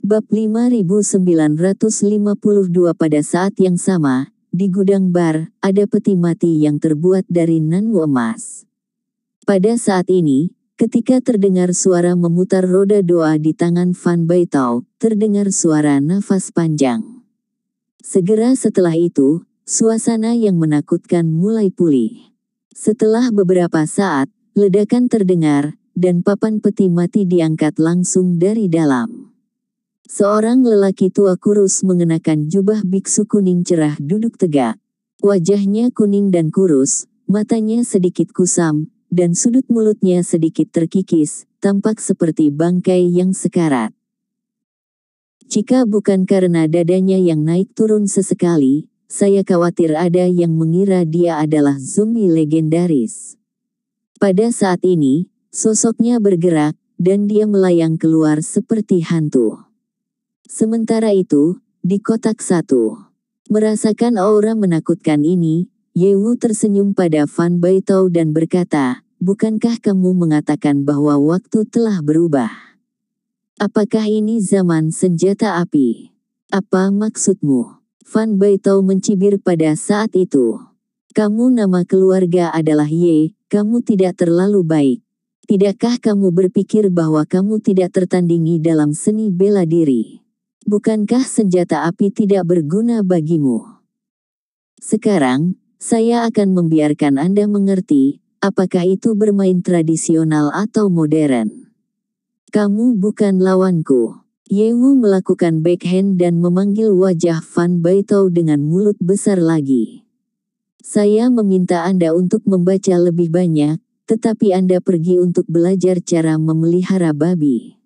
Bab 5952 pada saat yang sama, di gudang bar, ada peti mati yang terbuat dari nanmu emas. Pada saat ini, ketika terdengar suara memutar roda doa di tangan Van Baitau, terdengar suara nafas panjang. Segera setelah itu, suasana yang menakutkan mulai pulih. Setelah beberapa saat, ledakan terdengar, dan papan peti mati diangkat langsung dari dalam. Seorang lelaki tua kurus mengenakan jubah biksu kuning cerah duduk tegak. Wajahnya kuning dan kurus, matanya sedikit kusam, dan sudut mulutnya sedikit terkikis, tampak seperti bangkai yang sekarat. Jika bukan karena dadanya yang naik turun sesekali, saya khawatir ada yang mengira dia adalah Zumi legendaris. Pada saat ini, sosoknya bergerak, dan dia melayang keluar seperti hantu. Sementara itu, di kotak satu, merasakan aura menakutkan ini, Yewu tersenyum pada Fan Tao dan berkata, Bukankah kamu mengatakan bahwa waktu telah berubah? Apakah ini zaman senjata api? Apa maksudmu? Fan Tao mencibir pada saat itu. Kamu nama keluarga adalah Ye, kamu tidak terlalu baik. Tidakkah kamu berpikir bahwa kamu tidak tertandingi dalam seni bela diri? bukankah senjata api tidak berguna bagimu? Sekarang, saya akan membiarkan Anda mengerti, apakah itu bermain tradisional atau modern. Kamu bukan lawanku. Yewu melakukan backhand dan memanggil wajah Van Baitou dengan mulut besar lagi. Saya meminta Anda untuk membaca lebih banyak, tetapi Anda pergi untuk belajar cara memelihara babi.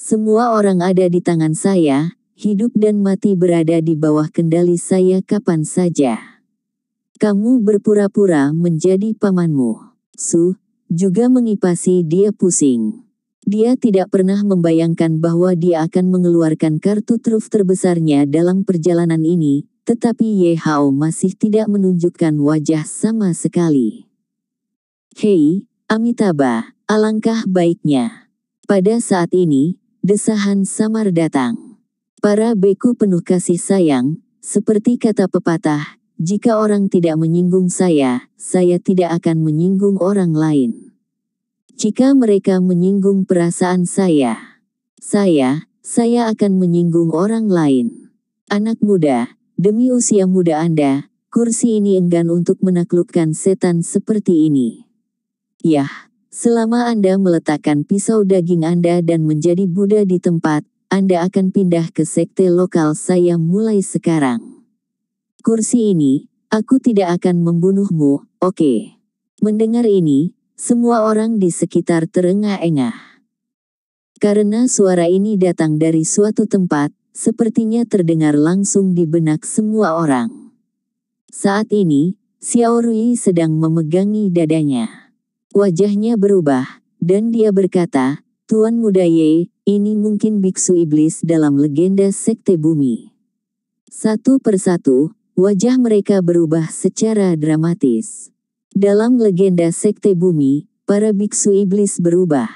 Semua orang ada di tangan saya, hidup dan mati berada di bawah kendali saya kapan saja. Kamu berpura-pura menjadi pamanmu. Su, juga mengipasi dia pusing. Dia tidak pernah membayangkan bahwa dia akan mengeluarkan kartu truf terbesarnya dalam perjalanan ini, tetapi Ye Hao masih tidak menunjukkan wajah sama sekali. Hei, Amitabha, alangkah baiknya. Pada saat ini, desahan samar datang. Para beku penuh kasih sayang, seperti kata pepatah, jika orang tidak menyinggung saya, saya tidak akan menyinggung orang lain. Jika mereka menyinggung perasaan saya, saya, saya akan menyinggung orang lain. Anak muda, demi usia muda Anda, kursi ini enggan untuk menaklukkan setan seperti ini. Yah, Selama Anda meletakkan pisau daging Anda dan menjadi Buddha di tempat, Anda akan pindah ke sekte lokal saya mulai sekarang. Kursi ini, aku tidak akan membunuhmu, oke. Okay. Mendengar ini, semua orang di sekitar terengah-engah. Karena suara ini datang dari suatu tempat, sepertinya terdengar langsung di benak semua orang. Saat ini, Xiao Rui sedang memegangi dadanya. Wajahnya berubah, dan dia berkata, Tuan Muda Ye, ini mungkin biksu iblis dalam legenda sekte bumi. Satu persatu, wajah mereka berubah secara dramatis. Dalam legenda sekte bumi, para biksu iblis berubah.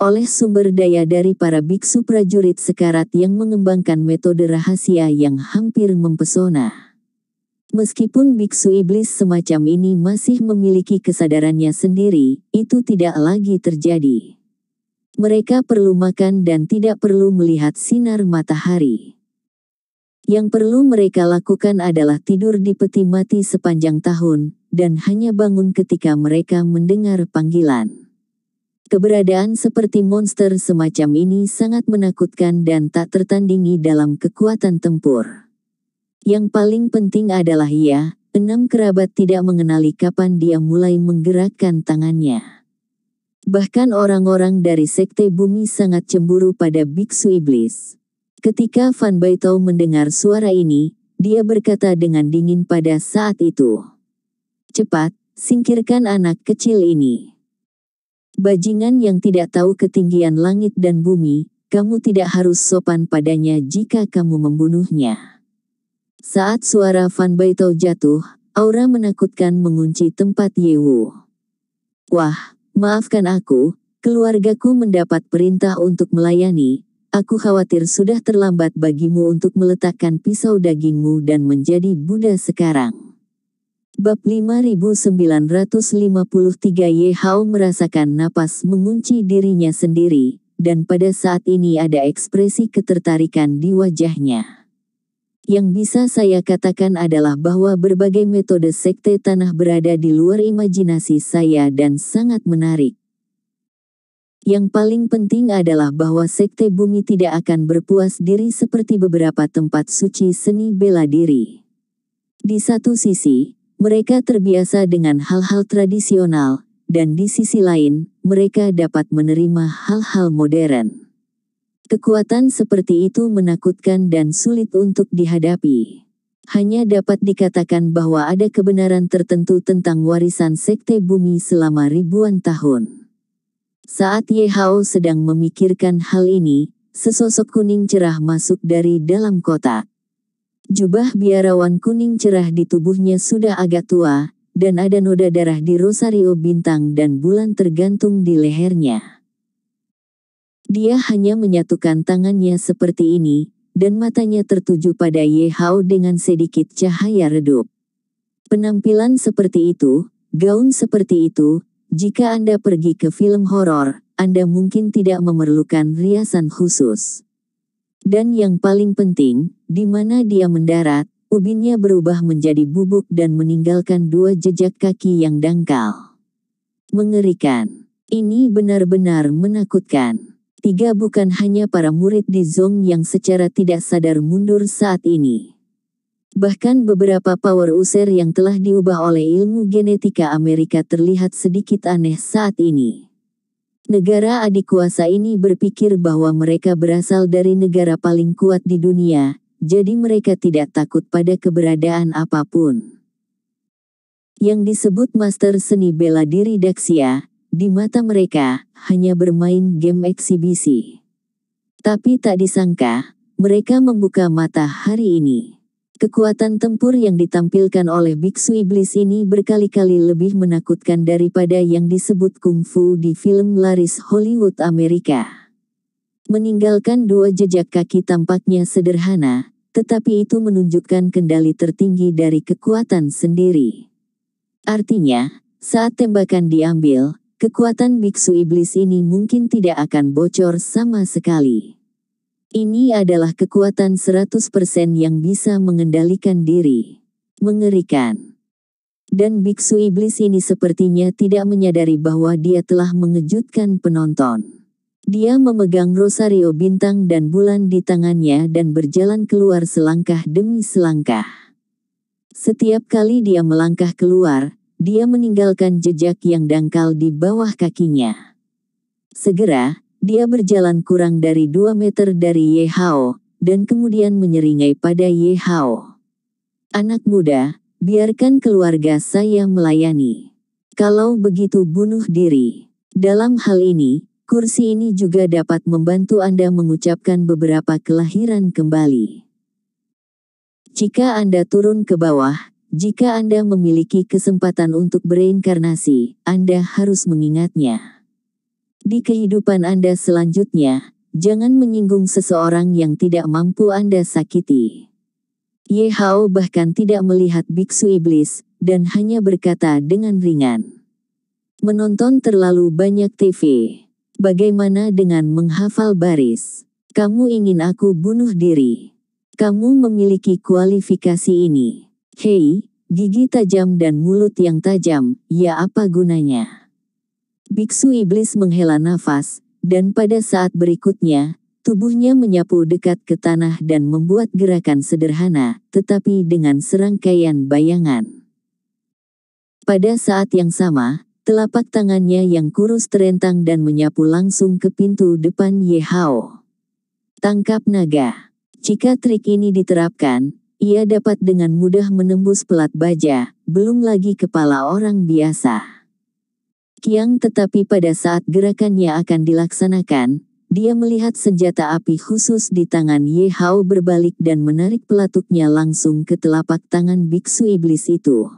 Oleh sumber daya dari para biksu prajurit sekarat yang mengembangkan metode rahasia yang hampir mempesona. Meskipun biksu iblis semacam ini masih memiliki kesadarannya sendiri, itu tidak lagi terjadi. Mereka perlu makan dan tidak perlu melihat sinar matahari. Yang perlu mereka lakukan adalah tidur di peti mati sepanjang tahun, dan hanya bangun ketika mereka mendengar panggilan. Keberadaan seperti monster semacam ini sangat menakutkan dan tak tertandingi dalam kekuatan tempur. Yang paling penting adalah ia, enam kerabat tidak mengenali kapan dia mulai menggerakkan tangannya. Bahkan orang-orang dari sekte bumi sangat cemburu pada biksu iblis. Ketika Van Baitau mendengar suara ini, dia berkata dengan dingin pada saat itu. Cepat, singkirkan anak kecil ini. Bajingan yang tidak tahu ketinggian langit dan bumi, kamu tidak harus sopan padanya jika kamu membunuhnya. Saat suara Van Beethoven jatuh, aura menakutkan mengunci tempat Yewu. Wah, maafkan aku, keluargaku mendapat perintah untuk melayani, aku khawatir sudah terlambat bagimu untuk meletakkan pisau dagingmu dan menjadi Buddha sekarang. Bab 5953 Yehao merasakan napas mengunci dirinya sendiri, dan pada saat ini ada ekspresi ketertarikan di wajahnya. Yang bisa saya katakan adalah bahwa berbagai metode sekte tanah berada di luar imajinasi saya dan sangat menarik. Yang paling penting adalah bahwa sekte bumi tidak akan berpuas diri seperti beberapa tempat suci seni bela diri. Di satu sisi, mereka terbiasa dengan hal-hal tradisional, dan di sisi lain, mereka dapat menerima hal-hal modern. Kekuatan seperti itu menakutkan dan sulit untuk dihadapi. Hanya dapat dikatakan bahwa ada kebenaran tertentu tentang warisan sekte bumi selama ribuan tahun. Saat Yehao sedang memikirkan hal ini, sesosok kuning cerah masuk dari dalam kota. Jubah biarawan kuning cerah di tubuhnya sudah agak tua, dan ada noda darah di rosario bintang dan bulan tergantung di lehernya. Dia hanya menyatukan tangannya seperti ini, dan matanya tertuju pada Ye Hao dengan sedikit cahaya redup. Penampilan seperti itu, gaun seperti itu, jika Anda pergi ke film horor, Anda mungkin tidak memerlukan riasan khusus. Dan yang paling penting, di mana dia mendarat, ubinnya berubah menjadi bubuk dan meninggalkan dua jejak kaki yang dangkal. Mengerikan. Ini benar-benar menakutkan. Tiga bukan hanya para murid di Zong yang secara tidak sadar mundur saat ini. Bahkan beberapa power user yang telah diubah oleh ilmu genetika Amerika terlihat sedikit aneh saat ini. Negara adik kuasa ini berpikir bahwa mereka berasal dari negara paling kuat di dunia, jadi mereka tidak takut pada keberadaan apapun. Yang disebut master seni bela diri Daxia, di mata mereka, hanya bermain game eksibisi. Tapi tak disangka, mereka membuka mata hari ini. Kekuatan tempur yang ditampilkan oleh biksu iblis ini berkali-kali lebih menakutkan daripada yang disebut kungfu di film laris Hollywood Amerika. Meninggalkan dua jejak kaki tampaknya sederhana, tetapi itu menunjukkan kendali tertinggi dari kekuatan sendiri. Artinya, saat tembakan diambil, kekuatan biksu iblis ini mungkin tidak akan bocor sama sekali. Ini adalah kekuatan 100% yang bisa mengendalikan diri. Mengerikan. Dan biksu iblis ini sepertinya tidak menyadari bahwa dia telah mengejutkan penonton. Dia memegang rosario bintang dan bulan di tangannya dan berjalan keluar selangkah demi selangkah. Setiap kali dia melangkah keluar, dia meninggalkan jejak yang dangkal di bawah kakinya. Segera, dia berjalan kurang dari dua meter dari Ye Hao, dan kemudian menyeringai pada Ye Hao. Anak muda, biarkan keluarga saya melayani. Kalau begitu bunuh diri. Dalam hal ini, kursi ini juga dapat membantu Anda mengucapkan beberapa kelahiran kembali. Jika Anda turun ke bawah, jika Anda memiliki kesempatan untuk bereinkarnasi, Anda harus mengingatnya. Di kehidupan Anda selanjutnya, jangan menyinggung seseorang yang tidak mampu Anda sakiti. Yehao bahkan tidak melihat biksu iblis, dan hanya berkata dengan ringan. Menonton terlalu banyak TV. Bagaimana dengan menghafal baris? Kamu ingin aku bunuh diri. Kamu memiliki kualifikasi ini. Hei, gigi tajam dan mulut yang tajam, ya apa gunanya? Biksu iblis menghela nafas, dan pada saat berikutnya, tubuhnya menyapu dekat ke tanah dan membuat gerakan sederhana, tetapi dengan serangkaian bayangan. Pada saat yang sama, telapak tangannya yang kurus terentang dan menyapu langsung ke pintu depan Yehao. Tangkap naga. Jika trik ini diterapkan, ia dapat dengan mudah menembus pelat baja, belum lagi kepala orang biasa. Kiang tetapi pada saat gerakannya akan dilaksanakan, dia melihat senjata api khusus di tangan Ye Hao berbalik dan menarik pelatuknya langsung ke telapak tangan biksu iblis itu.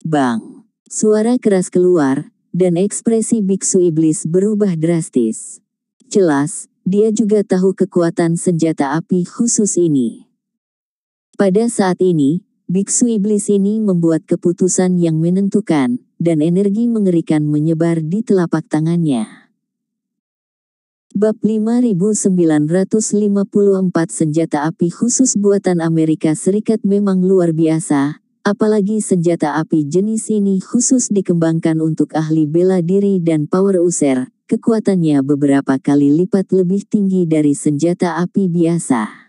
Bang! Suara keras keluar, dan ekspresi biksu iblis berubah drastis. Jelas, dia juga tahu kekuatan senjata api khusus ini. Pada saat ini, biksu iblis ini membuat keputusan yang menentukan, dan energi mengerikan menyebar di telapak tangannya. Bab 5954 Senjata api khusus buatan Amerika Serikat memang luar biasa, apalagi senjata api jenis ini khusus dikembangkan untuk ahli bela diri dan power user, kekuatannya beberapa kali lipat lebih tinggi dari senjata api biasa.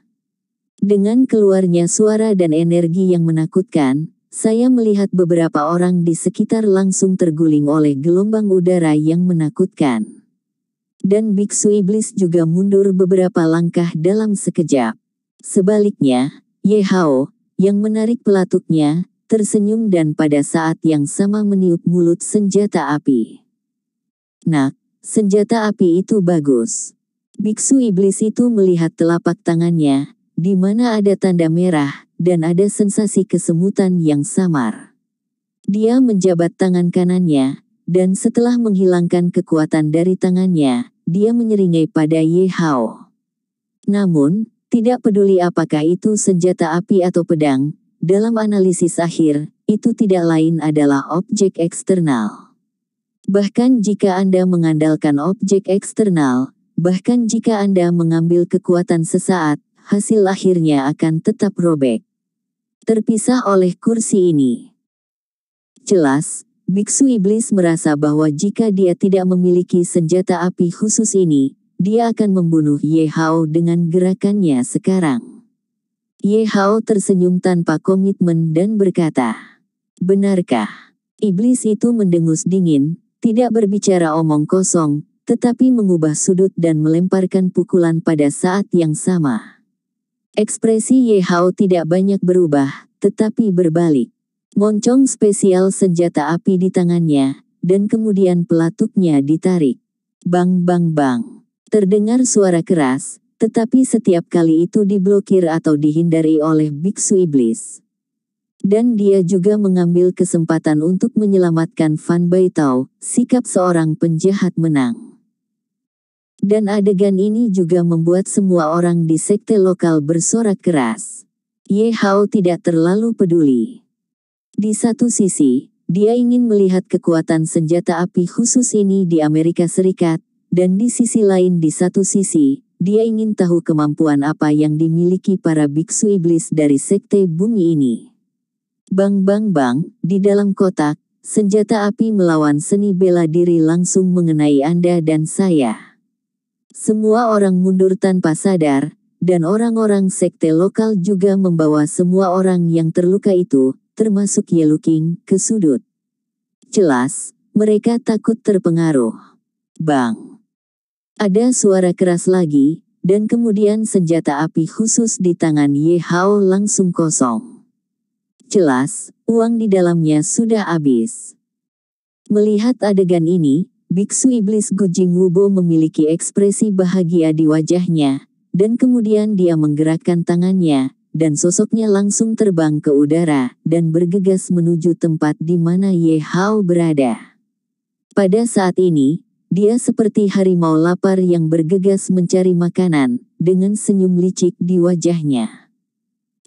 Dengan keluarnya suara dan energi yang menakutkan, saya melihat beberapa orang di sekitar langsung terguling oleh gelombang udara yang menakutkan. Dan biksu iblis juga mundur beberapa langkah dalam sekejap. Sebaliknya, Yehao, yang menarik pelatuknya, tersenyum dan pada saat yang sama meniup mulut senjata api. Nak, senjata api itu bagus. Biksu iblis itu melihat telapak tangannya, di mana ada tanda merah dan ada sensasi kesemutan yang samar. Dia menjabat tangan kanannya, dan setelah menghilangkan kekuatan dari tangannya, dia menyeringai pada Ye Hao. Namun, tidak peduli apakah itu senjata api atau pedang, dalam analisis akhir, itu tidak lain adalah objek eksternal. Bahkan jika Anda mengandalkan objek eksternal, bahkan jika Anda mengambil kekuatan sesaat, hasil akhirnya akan tetap robek. Terpisah oleh kursi ini. Jelas, Biksu Iblis merasa bahwa jika dia tidak memiliki senjata api khusus ini, dia akan membunuh Ye Hao dengan gerakannya sekarang. Ye Hao tersenyum tanpa komitmen dan berkata, Benarkah? Iblis itu mendengus dingin, tidak berbicara omong kosong, tetapi mengubah sudut dan melemparkan pukulan pada saat yang sama. Ekspresi Ye Hao tidak banyak berubah, tetapi berbalik. Moncong spesial senjata api di tangannya, dan kemudian pelatuknya ditarik. Bang bang bang. Terdengar suara keras, tetapi setiap kali itu diblokir atau dihindari oleh biksu iblis. Dan dia juga mengambil kesempatan untuk menyelamatkan Fan Baitao, sikap seorang penjahat menang. Dan adegan ini juga membuat semua orang di sekte lokal bersorak keras. Ye Hao tidak terlalu peduli. Di satu sisi, dia ingin melihat kekuatan senjata api khusus ini di Amerika Serikat, dan di sisi lain di satu sisi, dia ingin tahu kemampuan apa yang dimiliki para biksu iblis dari sekte bumi ini. Bang bang bang, di dalam kotak, senjata api melawan seni bela diri langsung mengenai Anda dan saya. Semua orang mundur tanpa sadar, dan orang-orang sekte lokal juga membawa semua orang yang terluka itu, termasuk Yellow King, ke sudut. Jelas, mereka takut terpengaruh. Bang! Ada suara keras lagi, dan kemudian senjata api khusus di tangan Ye Hao langsung kosong. Jelas, uang di dalamnya sudah habis. Melihat adegan ini, Biksu Iblis Gojing Wubo memiliki ekspresi bahagia di wajahnya, dan kemudian dia menggerakkan tangannya, dan sosoknya langsung terbang ke udara, dan bergegas menuju tempat di mana Ye Hao berada. Pada saat ini, dia seperti harimau lapar yang bergegas mencari makanan, dengan senyum licik di wajahnya.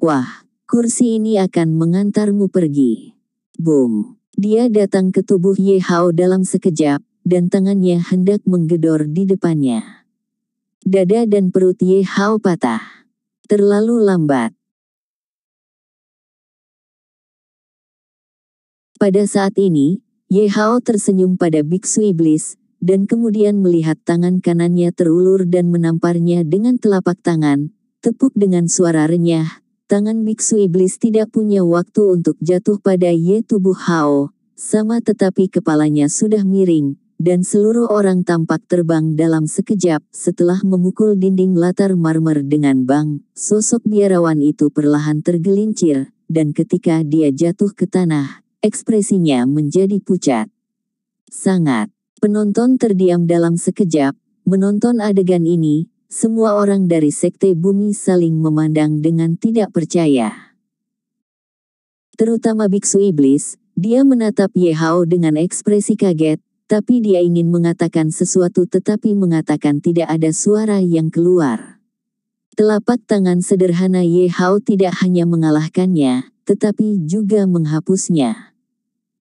Wah, kursi ini akan mengantarmu pergi. Boom. Dia datang ke tubuh Ye Hao dalam sekejap, dan tangannya hendak menggedor di depannya. Dada dan perut Ye Hao patah. Terlalu lambat. Pada saat ini, Ye Hao tersenyum pada biksu iblis, dan kemudian melihat tangan kanannya terulur dan menamparnya dengan telapak tangan, tepuk dengan suara renyah. Tangan biksu iblis tidak punya waktu untuk jatuh pada Ye tubuh Hao, sama tetapi kepalanya sudah miring, dan seluruh orang tampak terbang dalam sekejap setelah memukul dinding latar marmer dengan bang. Sosok biarawan itu perlahan tergelincir, dan ketika dia jatuh ke tanah, ekspresinya menjadi pucat. Sangat. Penonton terdiam dalam sekejap, menonton adegan ini, semua orang dari sekte bumi saling memandang dengan tidak percaya. Terutama biksu iblis, dia menatap Yehao dengan ekspresi kaget, tapi dia ingin mengatakan sesuatu tetapi mengatakan tidak ada suara yang keluar. Telapak tangan sederhana Ye Hao tidak hanya mengalahkannya, tetapi juga menghapusnya.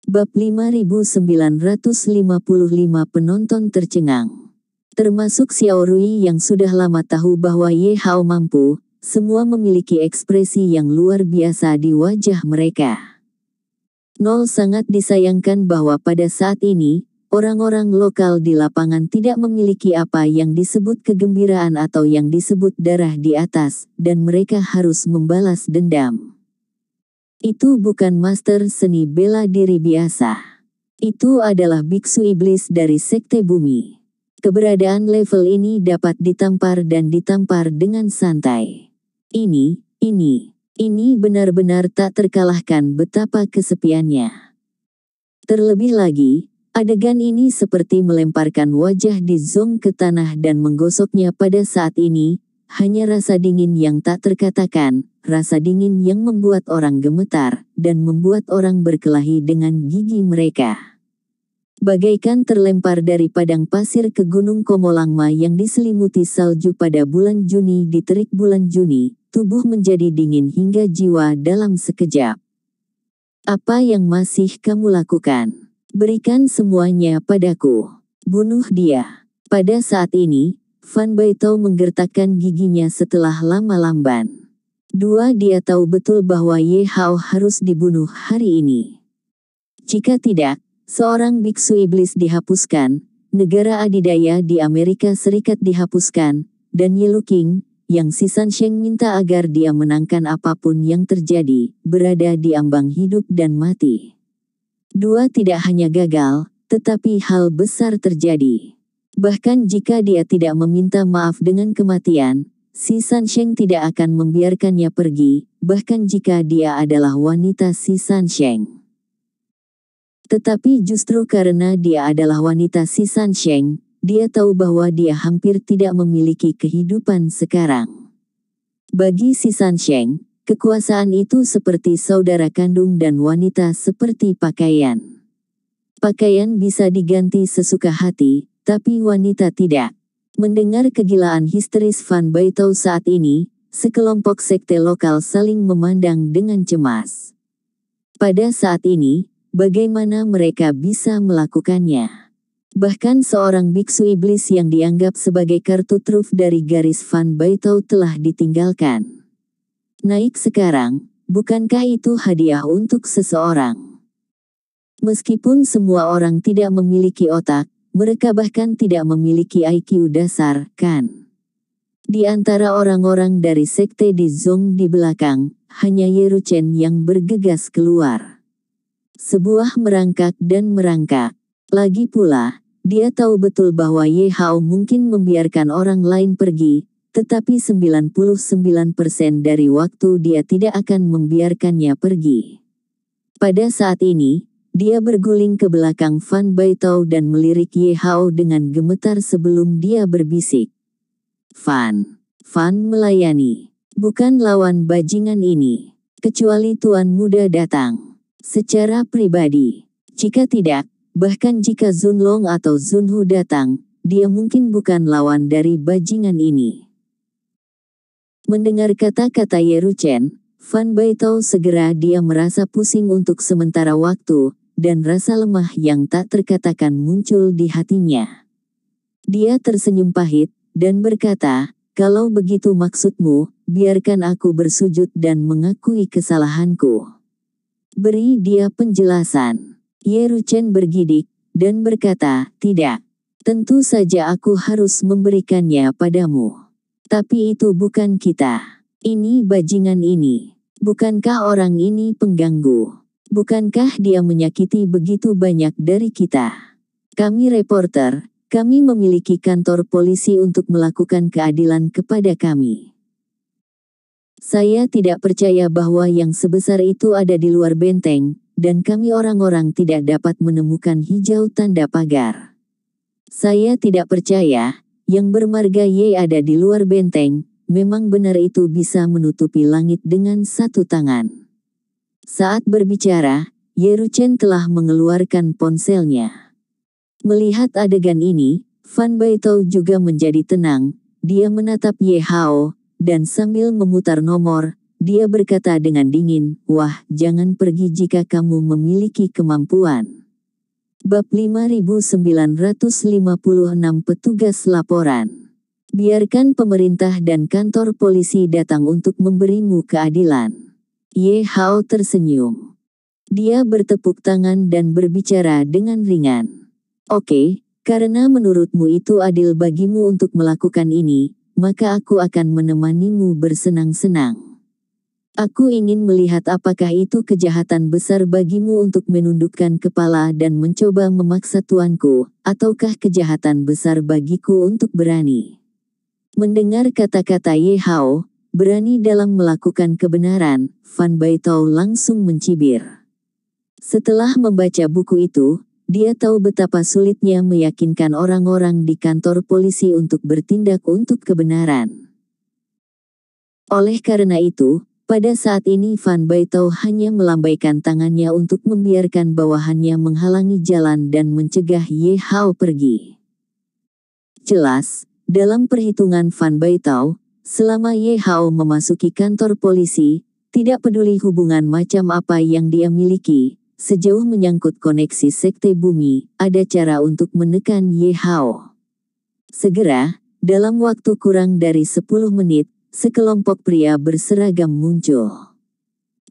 Bab 5955 penonton tercengang. Termasuk Xiao Rui yang sudah lama tahu bahwa Ye Hao mampu, semua memiliki ekspresi yang luar biasa di wajah mereka. Nol sangat disayangkan bahwa pada saat ini, orang-orang lokal di lapangan tidak memiliki apa yang disebut kegembiraan atau yang disebut darah di atas, dan mereka harus membalas dendam. Itu bukan master seni bela diri biasa. Itu adalah biksu iblis dari sekte bumi. Keberadaan level ini dapat ditampar dan ditampar dengan santai. Ini, ini, ini benar-benar tak terkalahkan betapa kesepiannya. Terlebih lagi, Adegan ini seperti melemparkan wajah di Zong ke tanah dan menggosoknya pada saat ini, hanya rasa dingin yang tak terkatakan, rasa dingin yang membuat orang gemetar, dan membuat orang berkelahi dengan gigi mereka. Bagaikan terlempar dari padang pasir ke Gunung Komolangma yang diselimuti salju pada bulan Juni di terik bulan Juni, tubuh menjadi dingin hingga jiwa dalam sekejap. Apa yang masih kamu lakukan? Berikan semuanya padaku. Bunuh dia. Pada saat ini, Van Baito menggertakkan giginya setelah lama lamban. Dua dia tahu betul bahwa Ye Hao harus dibunuh hari ini. Jika tidak, seorang biksu iblis dihapuskan, negara adidaya di Amerika Serikat dihapuskan, dan Lu King, yang si San Sheng minta agar dia menangkan apapun yang terjadi, berada di ambang hidup dan mati. Dua tidak hanya gagal, tetapi hal besar terjadi. Bahkan jika dia tidak meminta maaf dengan kematian, si San Sheng tidak akan membiarkannya pergi, bahkan jika dia adalah wanita si San Sheng, Tetapi justru karena dia adalah wanita si San Sheng, dia tahu bahwa dia hampir tidak memiliki kehidupan sekarang. Bagi si San Sheng. Kekuasaan itu seperti saudara kandung dan wanita seperti pakaian. Pakaian bisa diganti sesuka hati, tapi wanita tidak. Mendengar kegilaan histeris Van Baitau saat ini, sekelompok sekte lokal saling memandang dengan cemas. Pada saat ini, bagaimana mereka bisa melakukannya? Bahkan seorang biksu iblis yang dianggap sebagai kartu truf dari garis Van Baitau telah ditinggalkan. Naik sekarang, bukankah itu hadiah untuk seseorang? Meskipun semua orang tidak memiliki otak, mereka bahkan tidak memiliki IQ dasar, kan? Di antara orang-orang dari sekte di Zong di belakang, hanya Yeruchen yang bergegas keluar. Sebuah merangkak dan merangkak. Lagi pula, dia tahu betul bahwa Ye Hao mungkin membiarkan orang lain pergi, tetapi 99% dari waktu dia tidak akan membiarkannya pergi. Pada saat ini, dia berguling ke belakang Fan Baitau dan melirik Ye Hao dengan gemetar sebelum dia berbisik. Fan. Fan melayani. Bukan lawan bajingan ini. Kecuali tuan muda datang. Secara pribadi. Jika tidak, bahkan jika Zunlong atau Zunhu datang, dia mungkin bukan lawan dari bajingan ini. Mendengar kata-kata Yeruchen, Van Baitau segera dia merasa pusing untuk sementara waktu, dan rasa lemah yang tak terkatakan muncul di hatinya. Dia tersenyum pahit, dan berkata, kalau begitu maksudmu, biarkan aku bersujud dan mengakui kesalahanku. Beri dia penjelasan. Yeruchen bergidik, dan berkata, tidak. Tentu saja aku harus memberikannya padamu. Tapi itu bukan kita. Ini bajingan ini. Bukankah orang ini pengganggu? Bukankah dia menyakiti begitu banyak dari kita? Kami reporter, kami memiliki kantor polisi untuk melakukan keadilan kepada kami. Saya tidak percaya bahwa yang sebesar itu ada di luar benteng, dan kami orang-orang tidak dapat menemukan hijau tanda pagar. Saya tidak percaya, yang bermarga Y ada di luar benteng, memang benar itu bisa menutupi langit dengan satu tangan. Saat berbicara, Yeruchen telah mengeluarkan ponselnya. Melihat adegan ini, Fan Baitou juga menjadi tenang, dia menatap Ye Hao, dan sambil memutar nomor, dia berkata dengan dingin, Wah, jangan pergi jika kamu memiliki kemampuan. Bab 5956 Petugas Laporan Biarkan pemerintah dan kantor polisi datang untuk memberimu keadilan. Ye Hao tersenyum. Dia bertepuk tangan dan berbicara dengan ringan. Oke, karena menurutmu itu adil bagimu untuk melakukan ini, maka aku akan menemanimu bersenang-senang. Aku ingin melihat apakah itu kejahatan besar bagimu untuk menundukkan kepala dan mencoba memaksa tuanku, ataukah kejahatan besar bagiku untuk berani. Mendengar kata-kata Ye Hao, berani dalam melakukan kebenaran, Fan Baitao langsung mencibir. Setelah membaca buku itu, dia tahu betapa sulitnya meyakinkan orang-orang di kantor polisi untuk bertindak untuk kebenaran. Oleh karena itu, pada saat ini Van Baitau hanya melambaikan tangannya untuk membiarkan bawahannya menghalangi jalan dan mencegah Ye Hao pergi. Jelas, dalam perhitungan Van Baitau, selama Ye Hao memasuki kantor polisi, tidak peduli hubungan macam apa yang dia miliki, sejauh menyangkut koneksi sekte bumi, ada cara untuk menekan Ye Hao. Segera, dalam waktu kurang dari 10 menit, sekelompok pria berseragam muncul.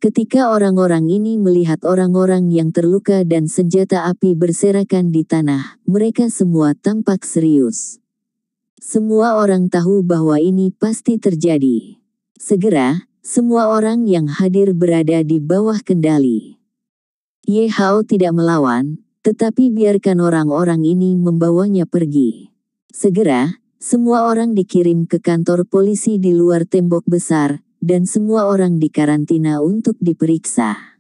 Ketika orang-orang ini melihat orang-orang yang terluka dan senjata api berserakan di tanah, mereka semua tampak serius. Semua orang tahu bahwa ini pasti terjadi. Segera, semua orang yang hadir berada di bawah kendali. Ye Hao tidak melawan, tetapi biarkan orang-orang ini membawanya pergi. Segera, semua orang dikirim ke kantor polisi di luar tembok besar, dan semua orang dikarantina untuk diperiksa.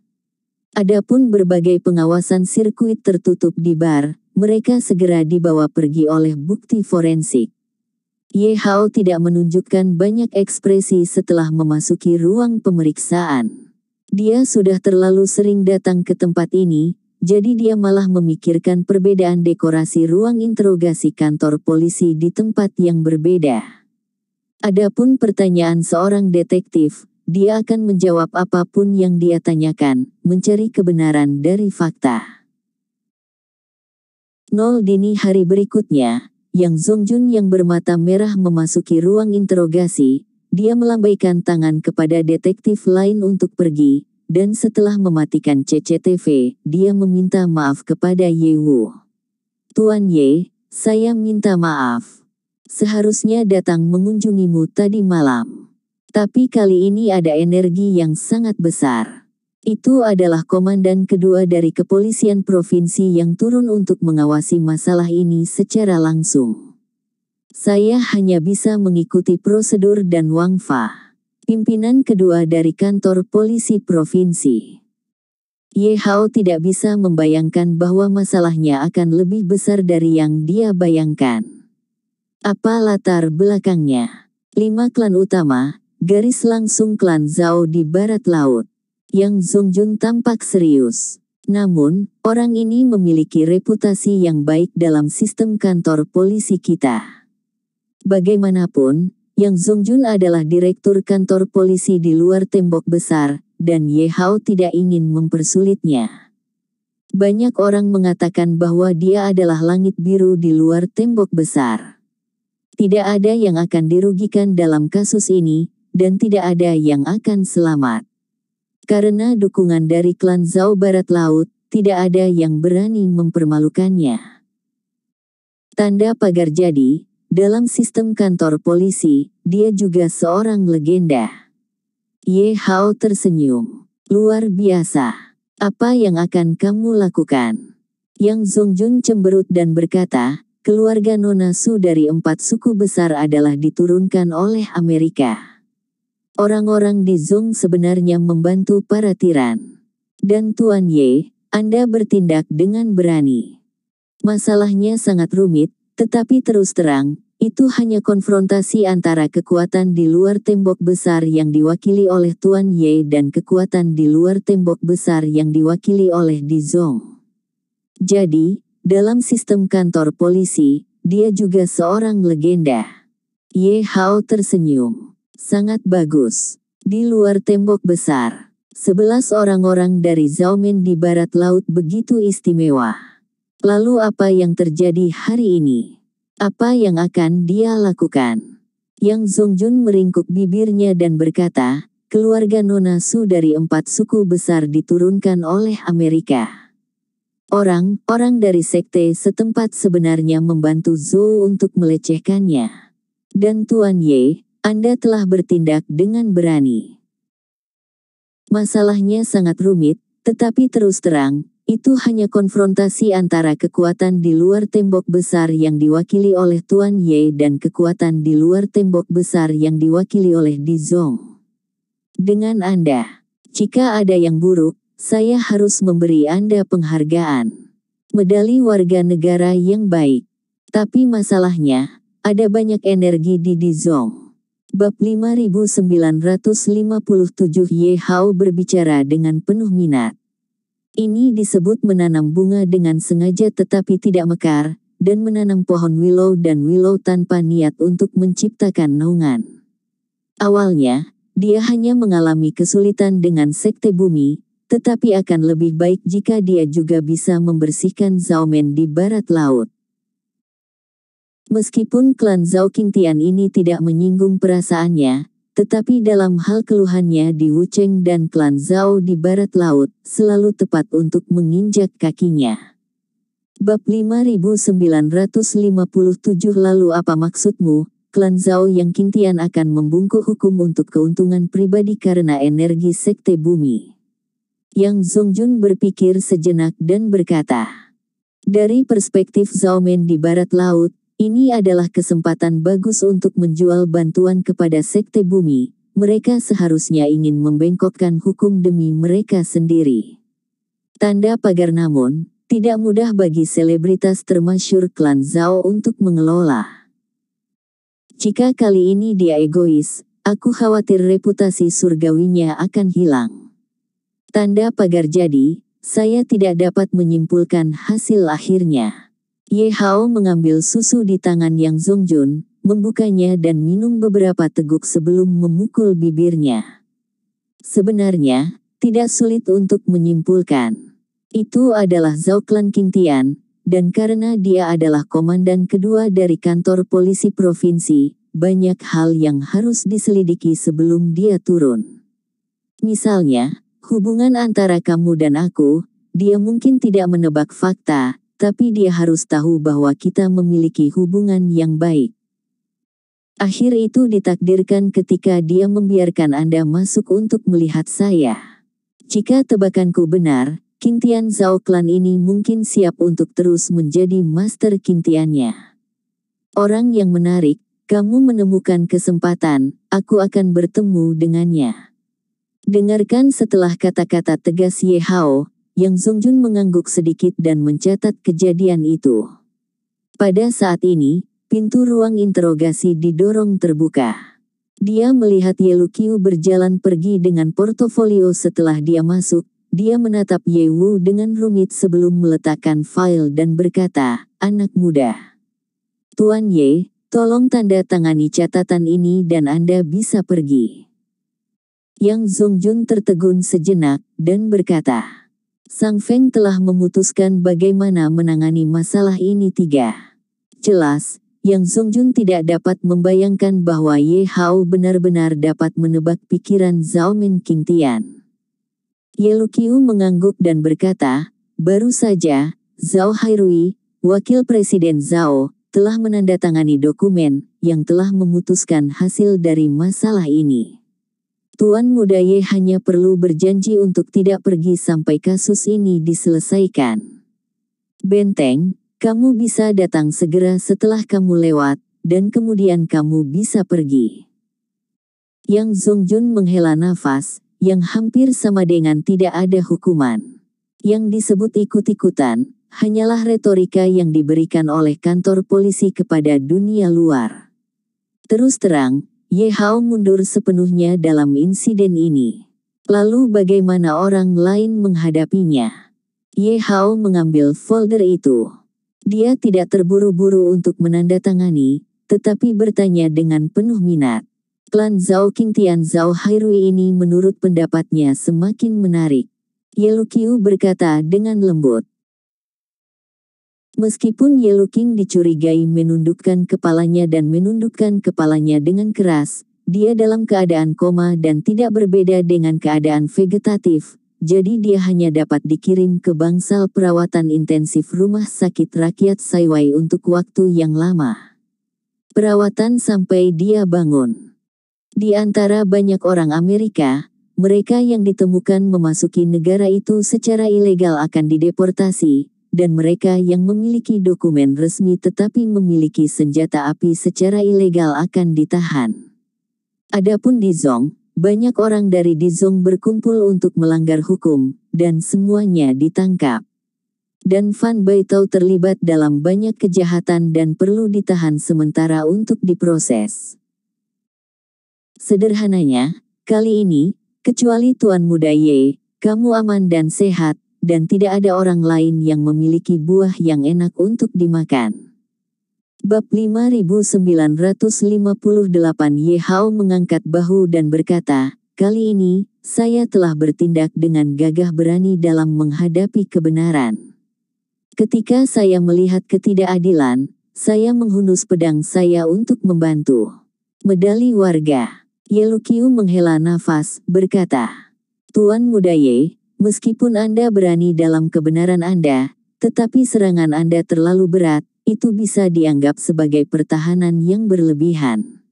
Adapun berbagai pengawasan sirkuit tertutup di bar, mereka segera dibawa pergi oleh bukti forensik. Ye Hao tidak menunjukkan banyak ekspresi setelah memasuki ruang pemeriksaan. Dia sudah terlalu sering datang ke tempat ini, jadi dia malah memikirkan perbedaan dekorasi ruang interogasi kantor polisi di tempat yang berbeda. Adapun pertanyaan seorang detektif, dia akan menjawab apapun yang dia tanyakan, mencari kebenaran dari fakta. Nol dini hari berikutnya, Yang Zongjun yang bermata merah memasuki ruang interogasi, dia melambaikan tangan kepada detektif lain untuk pergi, dan setelah mematikan CCTV, dia meminta maaf kepada Ye Wu. Tuan Ye, saya minta maaf. Seharusnya datang mengunjungimu tadi malam. Tapi kali ini ada energi yang sangat besar. Itu adalah komandan kedua dari kepolisian provinsi yang turun untuk mengawasi masalah ini secara langsung. Saya hanya bisa mengikuti prosedur dan wangfa pimpinan kedua dari kantor polisi provinsi. Ye Hao tidak bisa membayangkan bahwa masalahnya akan lebih besar dari yang dia bayangkan. Apa latar belakangnya? Lima klan utama, garis langsung klan Zhao di barat laut. Yang Zongjun tampak serius. Namun, orang ini memiliki reputasi yang baik dalam sistem kantor polisi kita. Bagaimanapun, yang Zongjun adalah direktur kantor polisi di luar tembok besar, dan Ye Hao tidak ingin mempersulitnya. Banyak orang mengatakan bahwa dia adalah langit biru di luar tembok besar. Tidak ada yang akan dirugikan dalam kasus ini, dan tidak ada yang akan selamat. Karena dukungan dari klan Zhao Barat Laut, tidak ada yang berani mempermalukannya. Tanda pagar jadi, dalam sistem kantor polisi, dia juga seorang legenda. Ye Hao tersenyum. Luar biasa. Apa yang akan kamu lakukan? Yang Zongjun cemberut dan berkata, keluarga Nona Su dari empat suku besar adalah diturunkan oleh Amerika. Orang-orang di Zong sebenarnya membantu para tiran. Dan Tuan Ye, Anda bertindak dengan berani. Masalahnya sangat rumit, tetapi terus terang, itu hanya konfrontasi antara kekuatan di luar tembok besar yang diwakili oleh Tuan Ye dan kekuatan di luar tembok besar yang diwakili oleh Dizong. Jadi, dalam sistem kantor polisi, dia juga seorang legenda. Ye Hao tersenyum. Sangat bagus. Di luar tembok besar, sebelas orang-orang dari Zaumen di barat laut begitu istimewa. Lalu apa yang terjadi hari ini? Apa yang akan dia lakukan? Yang Zongjun meringkuk bibirnya dan berkata, keluarga Nona Su dari empat suku besar diturunkan oleh Amerika. Orang-orang dari sekte setempat sebenarnya membantu Zhou untuk melecehkannya. Dan Tuan Ye, Anda telah bertindak dengan berani. Masalahnya sangat rumit, tetapi terus terang, itu hanya konfrontasi antara kekuatan di luar tembok besar yang diwakili oleh Tuan Ye dan kekuatan di luar tembok besar yang diwakili oleh Dizong. Dengan Anda, jika ada yang buruk, saya harus memberi Anda penghargaan. Medali warga negara yang baik. Tapi masalahnya, ada banyak energi di Dizong. Bab 5957 Ye Hao berbicara dengan penuh minat. Ini disebut menanam bunga dengan sengaja tetapi tidak mekar, dan menanam pohon willow dan willow tanpa niat untuk menciptakan naungan. Awalnya, dia hanya mengalami kesulitan dengan sekte bumi, tetapi akan lebih baik jika dia juga bisa membersihkan zaomen di barat laut. Meskipun klan Zhao Qingtian ini tidak menyinggung perasaannya, tetapi dalam hal keluhannya di Wucheng dan klan Zhao di barat laut, selalu tepat untuk menginjak kakinya. Bab 5957 Lalu apa maksudmu, klan Zhao yang kintian akan membungkuk hukum untuk keuntungan pribadi karena energi sekte bumi? Yang Zongjun berpikir sejenak dan berkata, Dari perspektif Zhao Men di barat laut, ini adalah kesempatan bagus untuk menjual bantuan kepada sekte bumi. Mereka seharusnya ingin membengkokkan hukum demi mereka sendiri. Tanda pagar namun, tidak mudah bagi selebritas termasyur klan Zhao untuk mengelola. Jika kali ini dia egois, aku khawatir reputasi surgawinya akan hilang. Tanda pagar jadi, saya tidak dapat menyimpulkan hasil akhirnya. Ye Hao mengambil susu di tangan Yang Zongjun, membukanya dan minum beberapa teguk sebelum memukul bibirnya. Sebenarnya, tidak sulit untuk menyimpulkan. Itu adalah Zhao Klan Kintian, dan karena dia adalah komandan kedua dari kantor polisi provinsi, banyak hal yang harus diselidiki sebelum dia turun. Misalnya, hubungan antara kamu dan aku, dia mungkin tidak menebak fakta, tapi dia harus tahu bahwa kita memiliki hubungan yang baik. Akhir itu ditakdirkan ketika dia membiarkan Anda masuk untuk melihat saya. Jika tebakanku benar, Kintian Zhao Klan ini mungkin siap untuk terus menjadi master Kintiannya. Orang yang menarik, kamu menemukan kesempatan, aku akan bertemu dengannya. Dengarkan setelah kata-kata tegas Ye Hao, yang Sung Jun mengangguk sedikit dan mencatat kejadian itu. Pada saat ini, pintu ruang interogasi didorong terbuka. Dia melihat Yelu Qiu berjalan pergi dengan portofolio setelah dia masuk, dia menatap Ye Wu dengan rumit sebelum meletakkan file dan berkata, anak muda. Tuan Ye, tolong tanda tangani catatan ini dan Anda bisa pergi. Yang Zongjun tertegun sejenak dan berkata, Sang Feng telah memutuskan bagaimana menangani masalah ini tiga. Jelas, Yang Jun tidak dapat membayangkan bahwa Ye Hao benar-benar dapat menebak pikiran Zhao Min King Tian. Ye Qiu mengangguk dan berkata, baru saja, Zhao Hairui, Wakil Presiden Zhao, telah menandatangani dokumen yang telah memutuskan hasil dari masalah ini. Tuan Muda Ye hanya perlu berjanji untuk tidak pergi sampai kasus ini diselesaikan. Benteng, kamu bisa datang segera setelah kamu lewat, dan kemudian kamu bisa pergi. Yang Zongjun menghela nafas, yang hampir sama dengan tidak ada hukuman. Yang disebut ikut-ikutan, hanyalah retorika yang diberikan oleh kantor polisi kepada dunia luar. Terus terang, Ye Hao mundur sepenuhnya dalam insiden ini. Lalu bagaimana orang lain menghadapinya? Ye Hao mengambil folder itu. Dia tidak terburu-buru untuk menandatangani, tetapi bertanya dengan penuh minat. Klan Zhao Qingtian Zhao Hairui ini menurut pendapatnya semakin menarik. Ye Lukiu berkata dengan lembut. Meskipun Yellow King dicurigai menundukkan kepalanya dan menundukkan kepalanya dengan keras, dia dalam keadaan koma dan tidak berbeda dengan keadaan vegetatif, jadi dia hanya dapat dikirim ke bangsal perawatan intensif rumah sakit rakyat Saiwai untuk waktu yang lama. Perawatan sampai dia bangun. Di antara banyak orang Amerika, mereka yang ditemukan memasuki negara itu secara ilegal akan dideportasi, dan mereka yang memiliki dokumen resmi tetapi memiliki senjata api secara ilegal akan ditahan. Adapun di Zong, banyak orang dari di Zong berkumpul untuk melanggar hukum, dan semuanya ditangkap. Dan Fan Baitau terlibat dalam banyak kejahatan dan perlu ditahan sementara untuk diproses. Sederhananya, kali ini, kecuali Tuan Muda Ye, kamu aman dan sehat, dan tidak ada orang lain yang memiliki buah yang enak untuk dimakan. Bab 5958 Yehau mengangkat bahu dan berkata, Kali ini, saya telah bertindak dengan gagah berani dalam menghadapi kebenaran. Ketika saya melihat ketidakadilan, saya menghunus pedang saya untuk membantu. Medali warga, Yelukiu menghela nafas, berkata, Tuan Muda Ye, Meskipun Anda berani dalam kebenaran Anda, tetapi serangan Anda terlalu berat, itu bisa dianggap sebagai pertahanan yang berlebihan.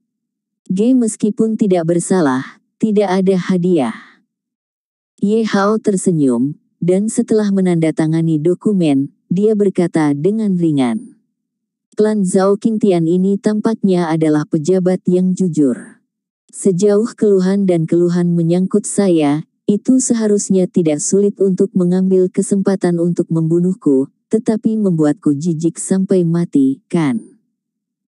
G meskipun tidak bersalah, tidak ada hadiah. Ye Hao tersenyum, dan setelah menandatangani dokumen, dia berkata dengan ringan. Klan Zhao Qingtian ini tampaknya adalah pejabat yang jujur. Sejauh keluhan dan keluhan menyangkut saya, itu seharusnya tidak sulit untuk mengambil kesempatan untuk membunuhku, tetapi membuatku jijik sampai mati, kan?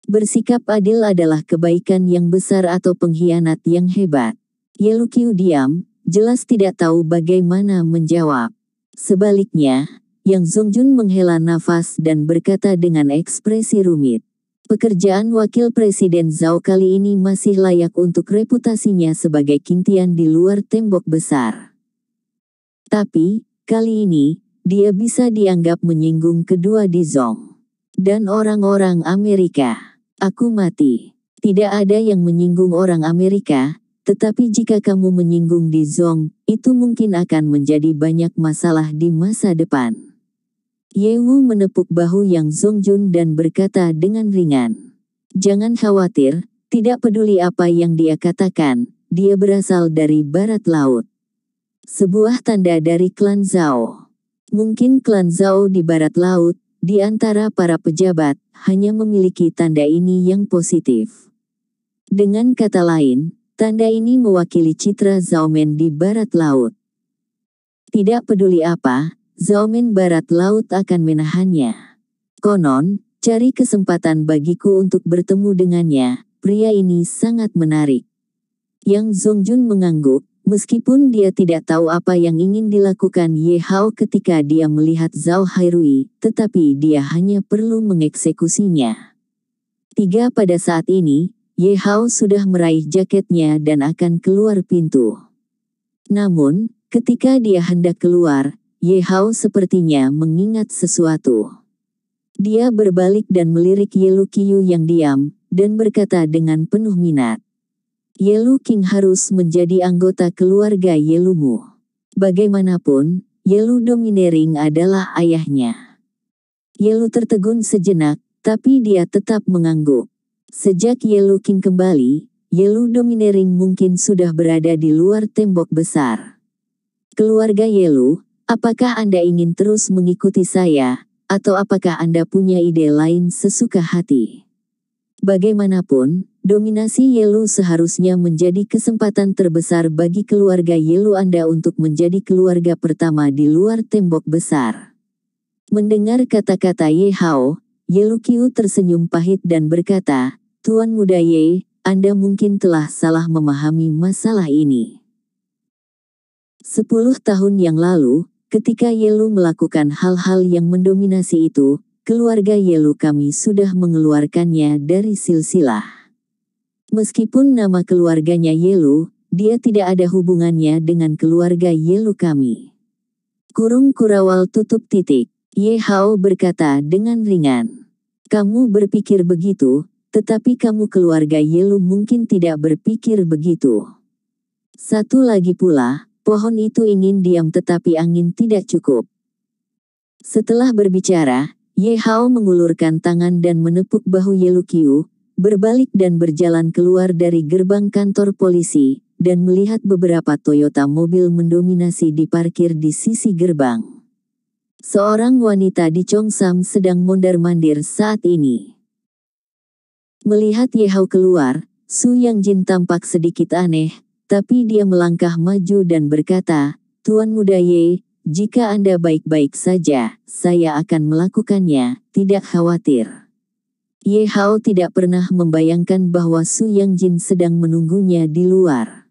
Bersikap adil adalah kebaikan yang besar atau pengkhianat yang hebat. Yelukiu diam, jelas tidak tahu bagaimana menjawab. Sebaliknya, Yang Zongjun menghela nafas dan berkata dengan ekspresi rumit. Pekerjaan wakil presiden Zhao kali ini masih layak untuk reputasinya sebagai kintian di luar tembok besar. Tapi, kali ini, dia bisa dianggap menyinggung kedua di Zong. Dan orang-orang Amerika. Aku mati. Tidak ada yang menyinggung orang Amerika, tetapi jika kamu menyinggung di Zong, itu mungkin akan menjadi banyak masalah di masa depan. Yewu menepuk bahu Yang Zong Jun dan berkata dengan ringan. Jangan khawatir, tidak peduli apa yang dia katakan, dia berasal dari barat laut. Sebuah tanda dari klan Zhao. Mungkin klan Zhao di barat laut, di antara para pejabat, hanya memiliki tanda ini yang positif. Dengan kata lain, tanda ini mewakili citra Zhao Men di barat laut. Tidak peduli apa, Zaomin Barat Laut akan menahannya. Konon, cari kesempatan bagiku untuk bertemu dengannya, pria ini sangat menarik. Yang Zongjun mengangguk, meskipun dia tidak tahu apa yang ingin dilakukan Ye Hao ketika dia melihat Zhao Hairui, tetapi dia hanya perlu mengeksekusinya. Tiga pada saat ini, Ye Hao sudah meraih jaketnya dan akan keluar pintu. Namun, ketika dia hendak keluar, Ye Hao sepertinya mengingat sesuatu. Dia berbalik dan melirik Lu Qiyu yang diam, dan berkata dengan penuh minat. Lu King harus menjadi anggota keluarga Yelumu. Bagaimanapun, Lu Dominering adalah ayahnya. Yelu tertegun sejenak, tapi dia tetap mengangguk. Sejak Lu King kembali, Lu Dominering mungkin sudah berada di luar tembok besar. Keluarga Yelu, Apakah Anda ingin terus mengikuti saya, atau apakah Anda punya ide lain sesuka hati? Bagaimanapun, dominasi Yelu seharusnya menjadi kesempatan terbesar bagi keluarga Yelu Anda untuk menjadi keluarga pertama di luar tembok besar. Mendengar kata-kata Ye Hao, Yelu Qiu tersenyum pahit dan berkata, Tuan Muda Ye, Anda mungkin telah salah memahami masalah ini. Sepuluh tahun yang lalu, Ketika Yelu melakukan hal-hal yang mendominasi itu, keluarga Yelu kami sudah mengeluarkannya dari silsilah. Meskipun nama keluarganya Yelu, dia tidak ada hubungannya dengan keluarga Yelu kami. Kurung Kurawal tutup titik. Yehao berkata dengan ringan. Kamu berpikir begitu, tetapi kamu keluarga Yelu mungkin tidak berpikir begitu. Satu lagi pula, Pohon itu ingin diam tetapi angin tidak cukup. Setelah berbicara, Ye Hao mengulurkan tangan dan menepuk bahu Ye Lukiu, berbalik dan berjalan keluar dari gerbang kantor polisi, dan melihat beberapa Toyota mobil mendominasi di parkir di sisi gerbang. Seorang wanita di Chongsam sedang mondar-mandir saat ini. Melihat Ye Hao keluar, Su Yang Jin tampak sedikit aneh, tapi dia melangkah maju dan berkata, Tuan Muda Ye, jika Anda baik-baik saja, saya akan melakukannya, tidak khawatir. Ye Hao tidak pernah membayangkan bahwa Su Yang Jin sedang menunggunya di luar.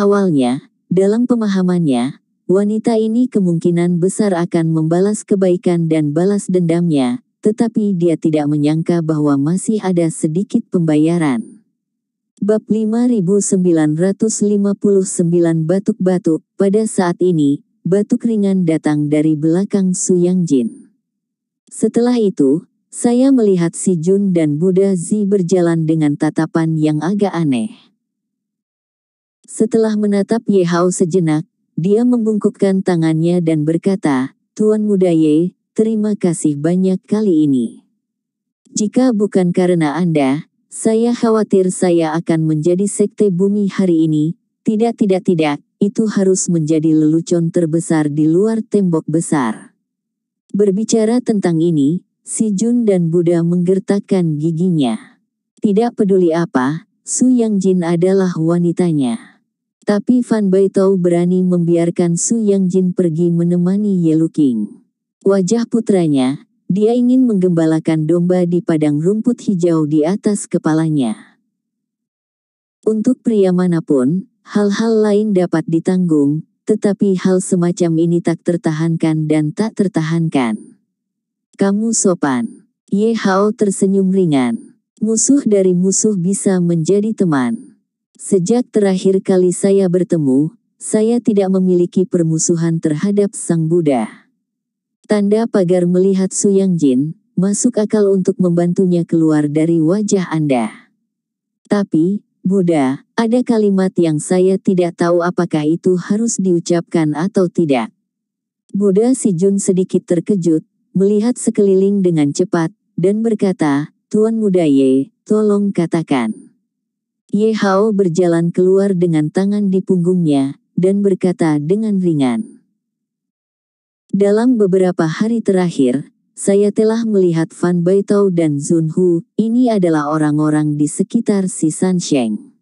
Awalnya, dalam pemahamannya, wanita ini kemungkinan besar akan membalas kebaikan dan balas dendamnya, tetapi dia tidak menyangka bahwa masih ada sedikit pembayaran. Bab 5959 Batuk-Batuk, pada saat ini, batuk ringan datang dari belakang Suyang Jin. Setelah itu, saya melihat si Jun dan Buddha Zi berjalan dengan tatapan yang agak aneh. Setelah menatap Ye Hao sejenak, dia membungkukkan tangannya dan berkata, Tuan Muda Ye, terima kasih banyak kali ini. Jika bukan karena Anda, saya khawatir saya akan menjadi sekte bumi hari ini. Tidak, tidak, tidak. Itu harus menjadi lelucon terbesar di luar tembok besar. Berbicara tentang ini, si Jun dan Buddha menggertakkan giginya. Tidak peduli apa, Su Yang Jin adalah wanitanya. Tapi Fan Bai Baitou berani membiarkan Su Yang Jin pergi menemani Lu King. Wajah putranya, dia ingin menggembalakan domba di padang rumput hijau di atas kepalanya. Untuk pria manapun, hal-hal lain dapat ditanggung, tetapi hal semacam ini tak tertahankan dan tak tertahankan. Kamu sopan. Ye Hao tersenyum ringan. Musuh dari musuh bisa menjadi teman. Sejak terakhir kali saya bertemu, saya tidak memiliki permusuhan terhadap Sang Buddha. Tanda pagar melihat Suyang Jin, masuk akal untuk membantunya keluar dari wajah Anda. Tapi, Buddha, ada kalimat yang saya tidak tahu apakah itu harus diucapkan atau tidak. Buddha Si Jun sedikit terkejut, melihat sekeliling dengan cepat, dan berkata, Tuan Muda Ye, tolong katakan. Ye Hao berjalan keluar dengan tangan di punggungnya, dan berkata dengan ringan. Dalam beberapa hari terakhir, saya telah melihat Fan Baitou dan Zun Hu, ini adalah orang-orang di sekitar si San Sheng.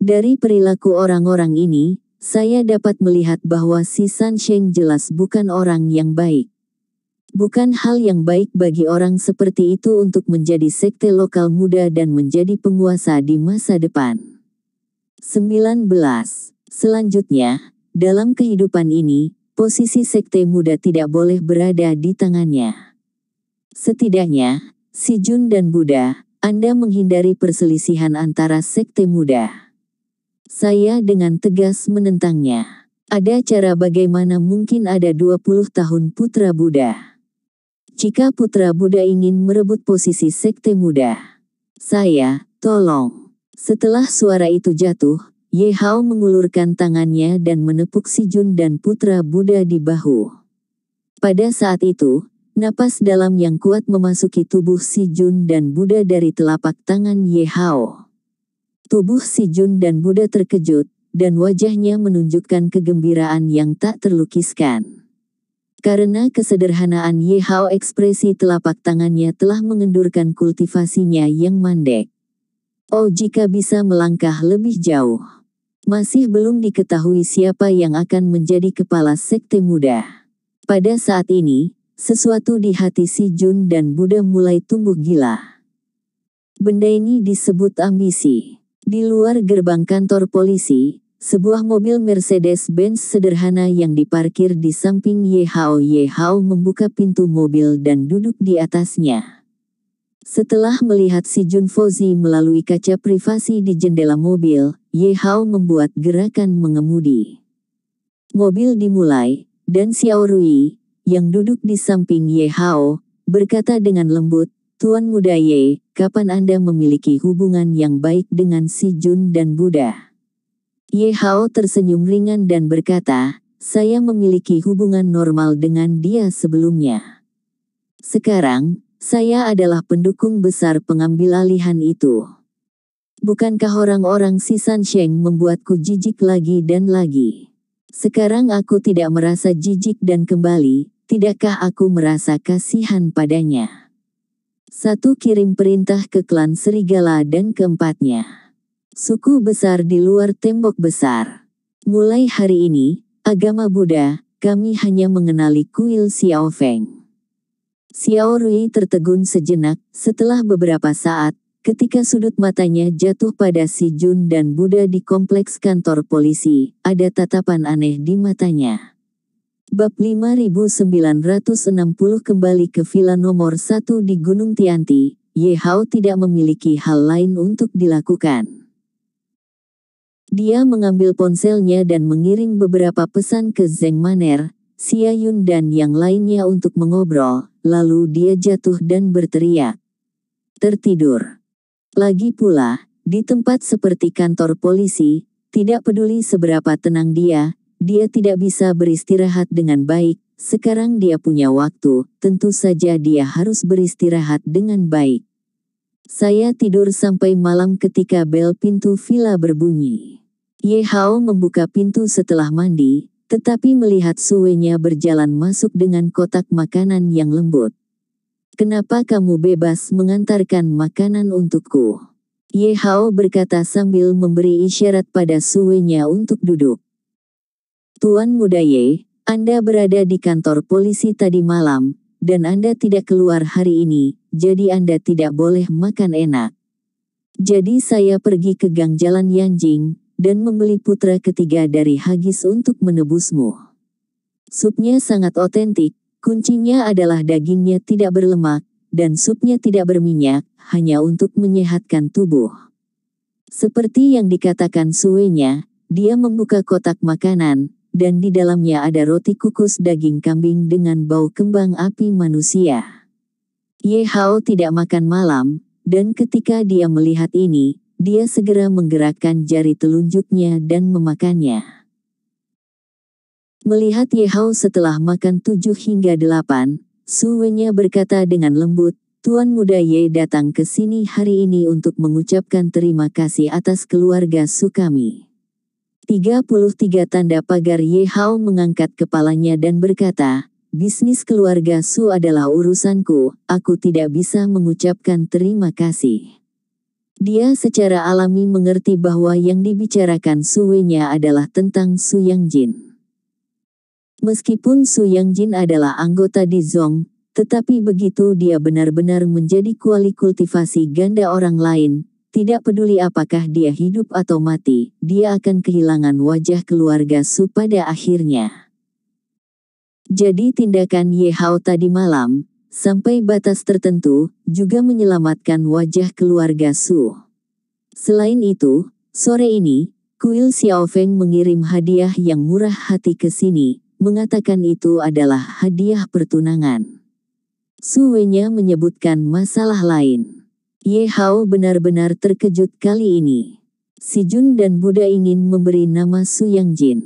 Dari perilaku orang-orang ini, saya dapat melihat bahwa si San Sheng jelas bukan orang yang baik. Bukan hal yang baik bagi orang seperti itu untuk menjadi sekte lokal muda dan menjadi penguasa di masa depan. 19. Selanjutnya, dalam kehidupan ini, posisi sekte muda tidak boleh berada di tangannya. Setidaknya, si Jun dan Buddha, Anda menghindari perselisihan antara sekte muda. Saya dengan tegas menentangnya. Ada cara bagaimana mungkin ada 20 tahun putra Buddha. Jika putra Buddha ingin merebut posisi sekte muda, saya, tolong. Setelah suara itu jatuh, Ye Hao mengulurkan tangannya dan menepuk si Jun dan putra Buddha di bahu. Pada saat itu, napas dalam yang kuat memasuki tubuh si Jun dan Buddha dari telapak tangan Ye Hao. Tubuh si Jun dan Buddha terkejut, dan wajahnya menunjukkan kegembiraan yang tak terlukiskan. Karena kesederhanaan Ye Hao ekspresi telapak tangannya telah mengendurkan kultivasinya yang mandek. Oh jika bisa melangkah lebih jauh. Masih belum diketahui siapa yang akan menjadi kepala sekte muda. Pada saat ini, sesuatu di hati Si Jun dan Buddha mulai tumbuh gila. Benda ini disebut ambisi. Di luar gerbang kantor polisi, sebuah mobil Mercedes-Benz sederhana yang diparkir di samping Yehao Yehao membuka pintu mobil dan duduk di atasnya. Setelah melihat si Jun Fozi melalui kaca privasi di jendela mobil, Ye Hao membuat gerakan mengemudi. Mobil dimulai, dan Xiao Rui, yang duduk di samping Ye Hao, berkata dengan lembut, Tuan Muda Ye, kapan Anda memiliki hubungan yang baik dengan si Jun dan Buddha? Ye Hao tersenyum ringan dan berkata, saya memiliki hubungan normal dengan dia sebelumnya. Sekarang, saya adalah pendukung besar pengambil alihan itu. Bukankah orang-orang si San Sheng membuatku jijik lagi dan lagi? Sekarang aku tidak merasa jijik dan kembali, tidakkah aku merasa kasihan padanya? Satu kirim perintah ke klan Serigala dan keempatnya. Suku besar di luar tembok besar. Mulai hari ini, agama Buddha, kami hanya mengenali kuil Feng. Xiao Rui tertegun sejenak, setelah beberapa saat, ketika sudut matanya jatuh pada Si Jun dan Buddha di kompleks kantor polisi, ada tatapan aneh di matanya. Bab 5960 kembali ke villa nomor 1 di Gunung Tianti, Ye Hao tidak memiliki hal lain untuk dilakukan. Dia mengambil ponselnya dan mengirim beberapa pesan ke Zeng Maner, Xia Yun dan yang lainnya untuk mengobrol, lalu dia jatuh dan berteriak. Tertidur. Lagi pula, di tempat seperti kantor polisi, tidak peduli seberapa tenang dia, dia tidak bisa beristirahat dengan baik. Sekarang dia punya waktu, tentu saja dia harus beristirahat dengan baik. Saya tidur sampai malam ketika bel pintu villa berbunyi. Yehao membuka pintu setelah mandi, tetapi melihat suenya berjalan masuk dengan kotak makanan yang lembut. Kenapa kamu bebas mengantarkan makanan untukku? Yehao berkata sambil memberi isyarat pada suenya untuk duduk. Tuan muda Ye, Anda berada di kantor polisi tadi malam, dan Anda tidak keluar hari ini, jadi Anda tidak boleh makan enak. Jadi saya pergi ke gang Jalan Yanjing, dan membeli putra ketiga dari Hagis untuk menebusmu. Supnya sangat otentik, kuncinya adalah dagingnya tidak berlemak, dan supnya tidak berminyak, hanya untuk menyehatkan tubuh. Seperti yang dikatakan suenya, dia membuka kotak makanan, dan di dalamnya ada roti kukus daging kambing dengan bau kembang api manusia. Yehao tidak makan malam, dan ketika dia melihat ini, dia segera menggerakkan jari telunjuknya dan memakannya. Melihat Yehau setelah makan tujuh hingga delapan, Suwenya berkata dengan lembut, Tuan Muda Ye datang ke sini hari ini untuk mengucapkan terima kasih atas keluarga Sukami. 33 tanda pagar Ye Hao mengangkat kepalanya dan berkata, Bisnis keluarga Su adalah urusanku, aku tidak bisa mengucapkan terima kasih. Dia secara alami mengerti bahwa yang dibicarakan Suwenya adalah tentang Su Yang Jin. Meskipun Su Yang Jin adalah anggota di Zong, tetapi begitu dia benar-benar menjadi kuali kultivasi ganda orang lain, tidak peduli apakah dia hidup atau mati, dia akan kehilangan wajah keluarga Su pada akhirnya. Jadi tindakan Ye Hao tadi malam, sampai batas tertentu, juga menyelamatkan wajah keluarga Su. Selain itu, sore ini, Kuil Xiaofeng mengirim hadiah yang murah hati ke sini, mengatakan itu adalah hadiah pertunangan. Su Wenya menyebutkan masalah lain. Ye Hao benar-benar terkejut kali ini. Si Jun dan Buddha ingin memberi nama Su Yang Jin.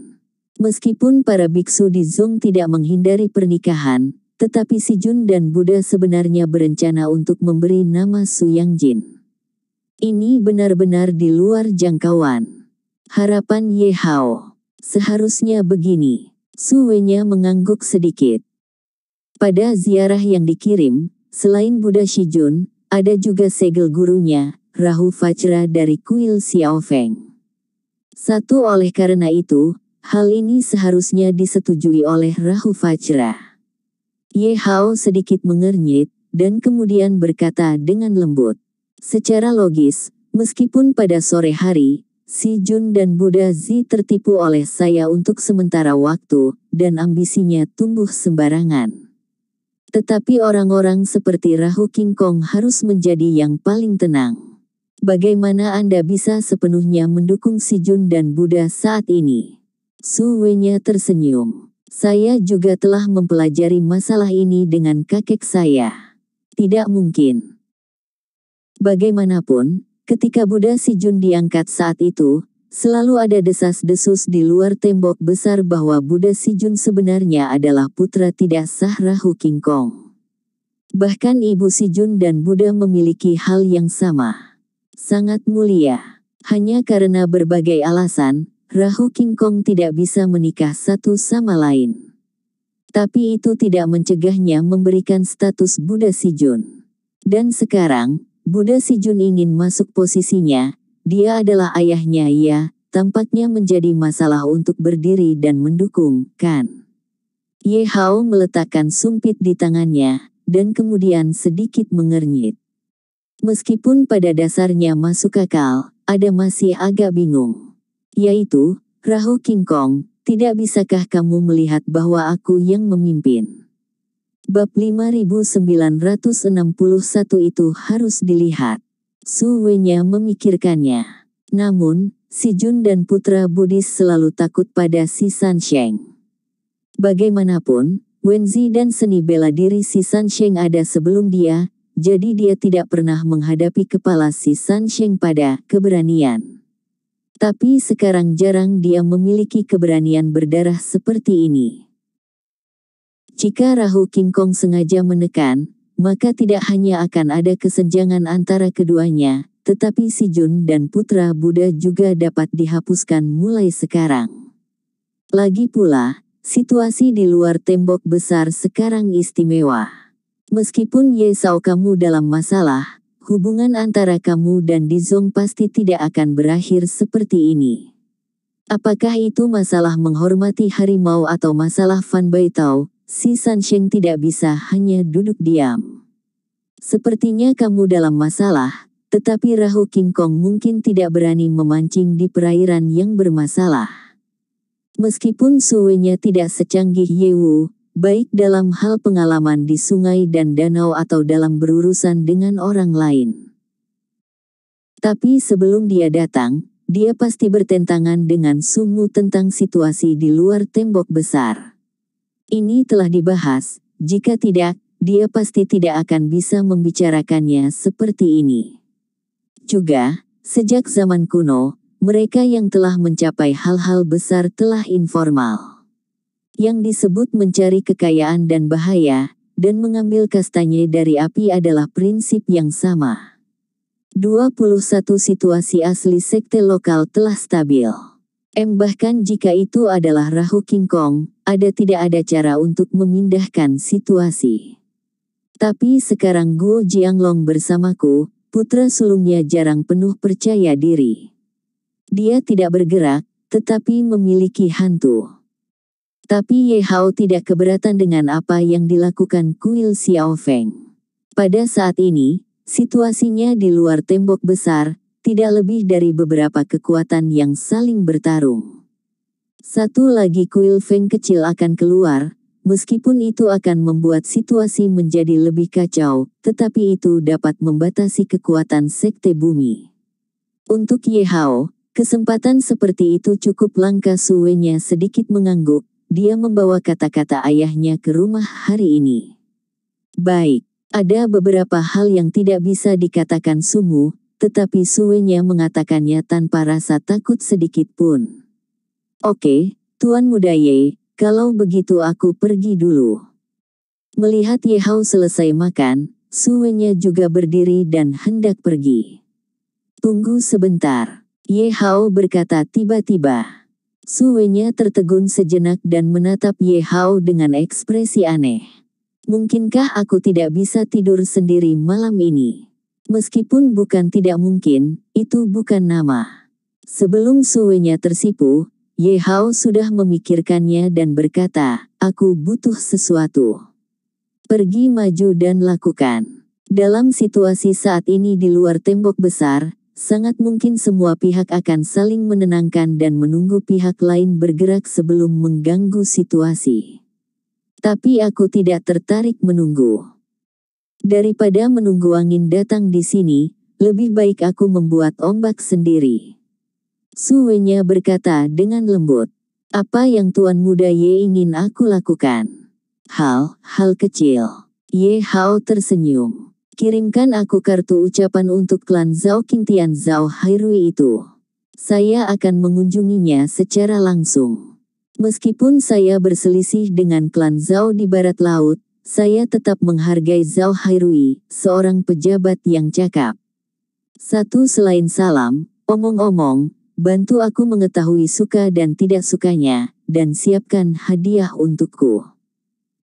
Meskipun para biksu di Zong tidak menghindari pernikahan, tetapi Si Jun dan Buddha sebenarnya berencana untuk memberi nama Suyang Jin. Ini benar-benar di luar jangkauan. Harapan Ye Hao. Seharusnya begini. Su Wenya mengangguk sedikit. Pada ziarah yang dikirim, selain Buddha Si Jun, ada juga segel gurunya, Rahu Fajra dari kuil Feng. Satu oleh karena itu, hal ini seharusnya disetujui oleh Rahu Fajra. Ye Hao sedikit mengernyit, dan kemudian berkata dengan lembut. Secara logis, meskipun pada sore hari, Si Jun dan Buddha Zi tertipu oleh saya untuk sementara waktu, dan ambisinya tumbuh sembarangan. Tetapi orang-orang seperti Rahu King Kong harus menjadi yang paling tenang. Bagaimana Anda bisa sepenuhnya mendukung Si Jun dan Buddha saat ini? Su Wenya tersenyum. Saya juga telah mempelajari masalah ini dengan kakek saya. Tidak mungkin. Bagaimanapun, ketika Buddha Si Jun diangkat saat itu, selalu ada desas-desus di luar tembok besar bahwa Buddha Si Jun sebenarnya adalah putra tidak sah Rahu King Kong. Bahkan Ibu Si Jun dan Buddha memiliki hal yang sama. Sangat mulia. Hanya karena berbagai alasan, Rahu King Kong tidak bisa menikah satu sama lain. Tapi itu tidak mencegahnya memberikan status Buddha Si Jun. Dan sekarang, Buddha Si Jun ingin masuk posisinya, dia adalah ayahnya ya, tampaknya menjadi masalah untuk berdiri dan mendukung, kan? Ye Hao meletakkan sumpit di tangannya, dan kemudian sedikit mengernyit. Meskipun pada dasarnya masuk akal, ada masih agak bingung yaitu, Rahu King Kong, tidak bisakah kamu melihat bahwa aku yang memimpin? Bab 5961 itu harus dilihat. Su Wenya memikirkannya. Namun, si Jun dan putra Buddhis selalu takut pada si San Sheng. Bagaimanapun, Wenzi dan seni bela diri si San Sheng ada sebelum dia, jadi dia tidak pernah menghadapi kepala si San Sheng pada keberanian. Tapi sekarang jarang dia memiliki keberanian berdarah seperti ini. Jika Rahu King Kong sengaja menekan, maka tidak hanya akan ada kesenjangan antara keduanya, tetapi si Jun dan putra Buddha juga dapat dihapuskan mulai sekarang. Lagi pula, situasi di luar tembok besar sekarang istimewa. Meskipun Ye Sao kamu dalam masalah, hubungan antara kamu dan Dizong pasti tidak akan berakhir seperti ini. Apakah itu masalah menghormati harimau atau masalah Fan Baitao, si San Sansheng tidak bisa hanya duduk diam. Sepertinya kamu dalam masalah, tetapi Rahu King Kong mungkin tidak berani memancing di perairan yang bermasalah. Meskipun suwenya tidak secanggih Yewu, baik dalam hal pengalaman di sungai dan danau atau dalam berurusan dengan orang lain. Tapi sebelum dia datang, dia pasti bertentangan dengan sungu tentang situasi di luar tembok besar. Ini telah dibahas, jika tidak, dia pasti tidak akan bisa membicarakannya seperti ini. Juga, sejak zaman kuno, mereka yang telah mencapai hal-hal besar telah informal yang disebut mencari kekayaan dan bahaya, dan mengambil kastanye dari api adalah prinsip yang sama. 21 Situasi asli sekte lokal telah stabil. M bahkan jika itu adalah Rahu King Kong, ada tidak ada cara untuk memindahkan situasi. Tapi sekarang Guo Jianglong bersamaku, putra sulungnya jarang penuh percaya diri. Dia tidak bergerak, tetapi memiliki hantu. Tapi Ye Hao tidak keberatan dengan apa yang dilakukan Kuil Xiao Feng. Pada saat ini, situasinya di luar tembok besar, tidak lebih dari beberapa kekuatan yang saling bertarung. Satu lagi kuil Feng kecil akan keluar, meskipun itu akan membuat situasi menjadi lebih kacau, tetapi itu dapat membatasi kekuatan sekte bumi. Untuk Ye Hao, kesempatan seperti itu cukup langka Suwenya sedikit mengangguk, dia membawa kata-kata ayahnya ke rumah hari ini. Baik, ada beberapa hal yang tidak bisa dikatakan Sumu, tetapi Suenya mengatakannya tanpa rasa takut sedikit pun. Oke, Tuan Muda Ye, kalau begitu aku pergi dulu. Melihat Ye Hao selesai makan, Suenya juga berdiri dan hendak pergi. Tunggu sebentar, Ye Hao berkata tiba-tiba. Suwenya tertegun sejenak dan menatap Ye Hao dengan ekspresi aneh. Mungkinkah aku tidak bisa tidur sendiri malam ini? Meskipun bukan tidak mungkin, itu bukan nama. Sebelum Suwenya tersipu, Ye Hao sudah memikirkannya dan berkata, aku butuh sesuatu. Pergi maju dan lakukan. Dalam situasi saat ini di luar tembok besar, sangat mungkin semua pihak akan saling menenangkan dan menunggu pihak lain bergerak sebelum mengganggu situasi. Tapi aku tidak tertarik menunggu. Daripada menunggu angin datang di sini, lebih baik aku membuat ombak sendiri. Suwenya berkata dengan lembut, apa yang Tuan Muda Ye ingin aku lakukan? Hal, hal kecil. Ye Hao tersenyum. Kirimkan aku kartu ucapan untuk klan Zhao Qingtian Zhao Hairui itu. Saya akan mengunjunginya secara langsung. Meskipun saya berselisih dengan klan Zhao di barat laut, saya tetap menghargai Zhao Hairui, seorang pejabat yang cakap. Satu selain salam, omong-omong, bantu aku mengetahui suka dan tidak sukanya, dan siapkan hadiah untukku.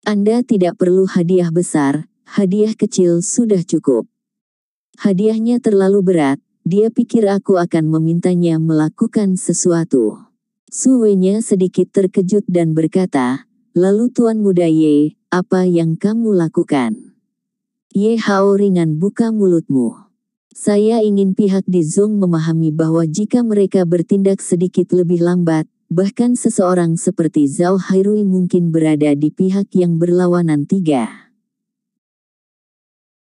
Anda tidak perlu hadiah besar, Hadiah kecil sudah cukup. Hadiahnya terlalu berat, dia pikir aku akan memintanya melakukan sesuatu. Suwenya sedikit terkejut dan berkata, Lalu Tuan Muda Ye, apa yang kamu lakukan? Ye Hao ringan buka mulutmu. Saya ingin pihak di Zong memahami bahwa jika mereka bertindak sedikit lebih lambat, bahkan seseorang seperti Zhao Hairui mungkin berada di pihak yang berlawanan tiga.